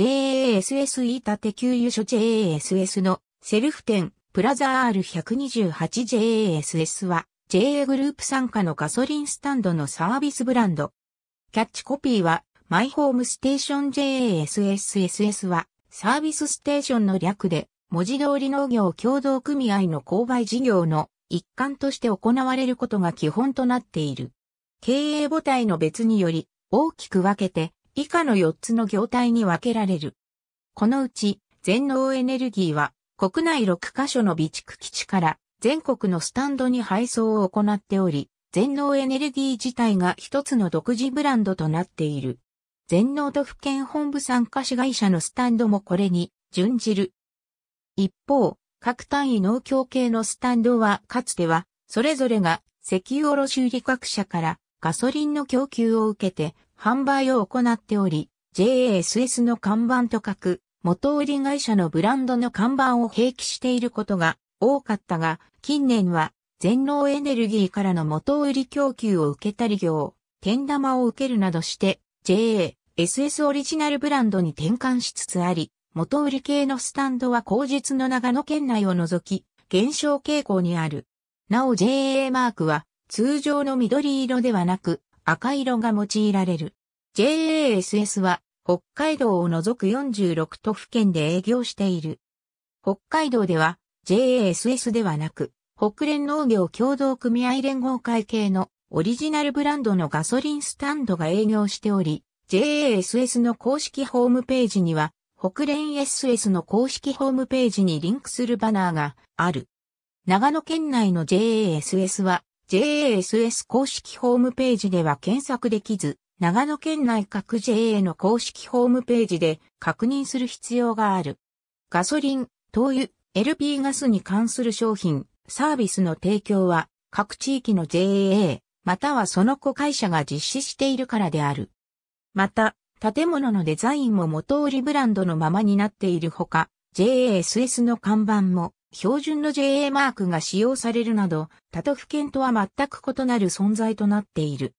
JASS イータテ給油所 JASS のセルフ店プラザ R128JASS は JA グループ傘下のガソリンスタンドのサービスブランド。キャッチコピーはマイホームステーション JASSSS はサービスステーションの略で文字通り農業協同組合の購買事業の一環として行われることが基本となっている。経営母体の別により大きく分けて以下の4つの業態に分けられる。このうち、全農エネルギーは、国内6カ所の備蓄基地から全国のスタンドに配送を行っており、全農エネルギー自体が一つの独自ブランドとなっている。全農都府県本部参加市会社のスタンドもこれに準じる。一方、各単位農協系のスタンドはかつては、それぞれが石油卸売各社からガソリンの供給を受けて販売を行っており、JSS の看板と書く、元売り会社のブランドの看板を併記していることが多かったが、近年は全農エネルギーからの元売り供給を受けたり業、天玉を受けるなどして、JSS オリジナルブランドに転換しつつあり、元売り系のスタンドは後日の長野県内を除き、減少傾向にある。なお JA マークは通常の緑色ではなく赤色が用いられる。JASS は北海道を除く46都府県で営業している。北海道では JASS ではなく、北連農業共同組合連合会系のオリジナルブランドのガソリンスタンドが営業しており、JASS の公式ホームページには、北連 SS の公式ホームページにリンクするバナーがある。長野県内の JASS は、JASS 公式ホームページでは検索できず、長野県内各 JA の公式ホームページで確認する必要がある。ガソリン、灯油、LP ガスに関する商品、サービスの提供は各地域の JA、またはその子会社が実施しているからである。また、建物のデザインも元売りブランドのままになっているほか、JASS の看板も標準の JA マークが使用されるなど、他都府県とは全く異なる存在となっている。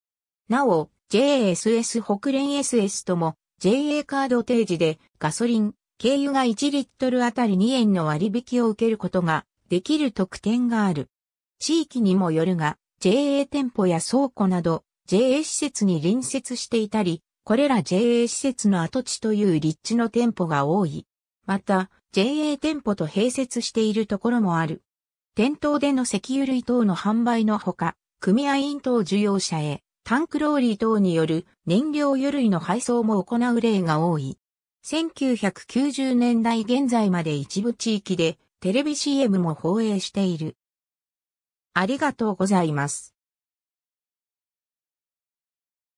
なお、JSS 北連 SS とも JA カード提示でガソリン、軽油が1リットルあたり2円の割引を受けることができる特典がある。地域にもよるが、JA 店舗や倉庫など JA 施設に隣接していたり、これら JA 施設の跡地という立地の店舗が多い。また、JA 店舗と併設しているところもある。店頭での石油類等の販売のほか、組合員等需要者へ、タンクローリー等による燃料油類の配送も行う例が多い。1990年代現在まで一部地域でテレビ CM も放映している。ありがとうございます。